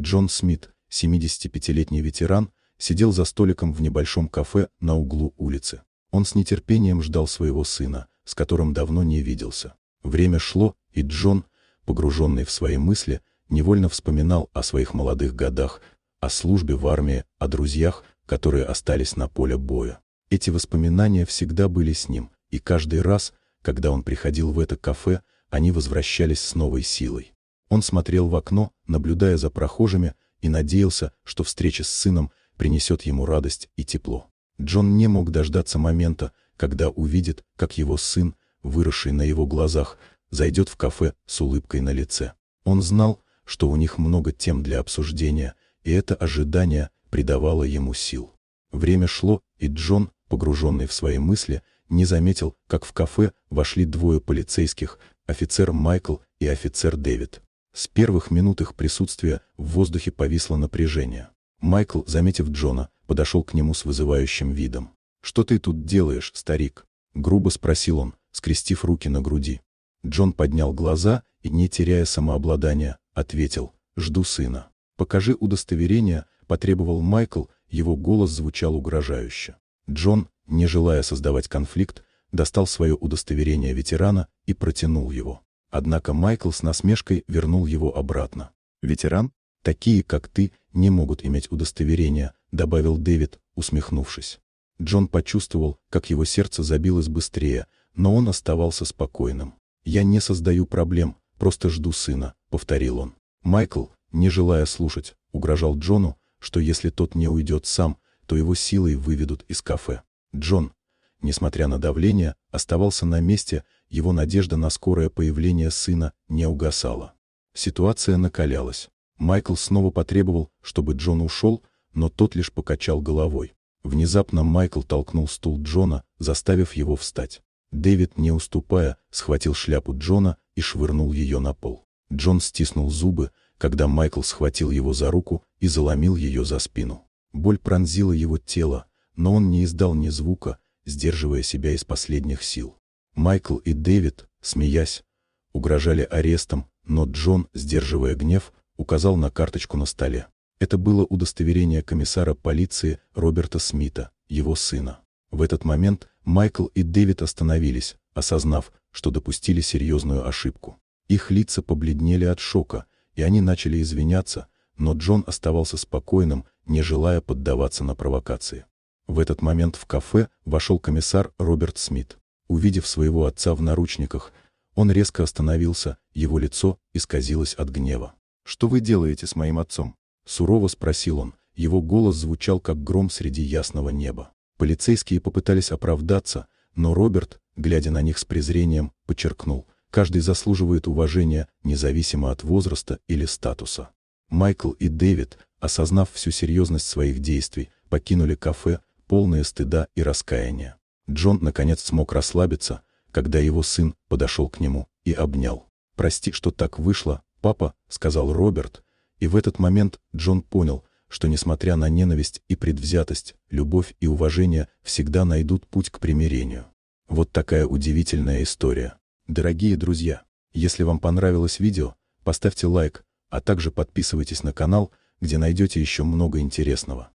Джон Смит, 75-летний ветеран, сидел за столиком в небольшом кафе на углу улицы. Он с нетерпением ждал своего сына, с которым давно не виделся. Время шло, и Джон, погруженный в свои мысли, невольно вспоминал о своих молодых годах, о службе в армии, о друзьях, которые остались на поле боя. Эти воспоминания всегда были с ним, и каждый раз, когда он приходил в это кафе, они возвращались с новой силой. Он смотрел в окно, наблюдая за прохожими, и надеялся, что встреча с сыном принесет ему радость и тепло. Джон не мог дождаться момента, когда увидит, как его сын, выросший на его глазах, зайдет в кафе с улыбкой на лице. Он знал, что у них много тем для обсуждения, и это ожидание придавало ему сил. Время шло, и Джон, погруженный в свои мысли, не заметил, как в кафе вошли двое полицейских, офицер Майкл и офицер Дэвид. С первых минут их присутствия в воздухе повисло напряжение. Майкл, заметив Джона, подошел к нему с вызывающим видом. «Что ты тут делаешь, старик?» — грубо спросил он, скрестив руки на груди. Джон поднял глаза и, не теряя самообладания, ответил «Жду сына». «Покажи удостоверение», — потребовал Майкл, его голос звучал угрожающе. Джон, не желая создавать конфликт, достал свое удостоверение ветерана и протянул его. Однако Майкл с насмешкой вернул его обратно. «Ветеран? Такие, как ты, не могут иметь удостоверения», добавил Дэвид, усмехнувшись. Джон почувствовал, как его сердце забилось быстрее, но он оставался спокойным. «Я не создаю проблем, просто жду сына», — повторил он. Майкл, не желая слушать, угрожал Джону, что если тот не уйдет сам, то его силой выведут из кафе. Джон, несмотря на давление, оставался на месте, его надежда на скорое появление сына не угасала. Ситуация накалялась. Майкл снова потребовал, чтобы Джон ушел, но тот лишь покачал головой. Внезапно Майкл толкнул стул Джона, заставив его встать. Дэвид, не уступая, схватил шляпу Джона и швырнул ее на пол. Джон стиснул зубы, когда Майкл схватил его за руку и заломил ее за спину. Боль пронзила его тело, но он не издал ни звука, сдерживая себя из последних сил. Майкл и Дэвид, смеясь, угрожали арестом, но Джон, сдерживая гнев, указал на карточку на столе. Это было удостоверение комиссара полиции Роберта Смита, его сына. В этот момент Майкл и Дэвид остановились, осознав, что допустили серьезную ошибку. Их лица побледнели от шока, и они начали извиняться, но Джон оставался спокойным, не желая поддаваться на провокации. В этот момент в кафе вошел комиссар Роберт Смит. Увидев своего отца в наручниках, он резко остановился, его лицо исказилось от гнева. «Что вы делаете с моим отцом?» Сурово спросил он, его голос звучал как гром среди ясного неба. Полицейские попытались оправдаться, но Роберт, глядя на них с презрением, подчеркнул, каждый заслуживает уважения, независимо от возраста или статуса. Майкл и Дэвид, осознав всю серьезность своих действий, покинули кафе, полное стыда и раскаяния. Джон наконец смог расслабиться, когда его сын подошел к нему и обнял. «Прости, что так вышло, папа», — сказал Роберт, и в этот момент Джон понял, что, несмотря на ненависть и предвзятость, любовь и уважение всегда найдут путь к примирению. Вот такая удивительная история. Дорогие друзья, если вам понравилось видео, поставьте лайк, а также подписывайтесь на канал, где найдете еще много интересного.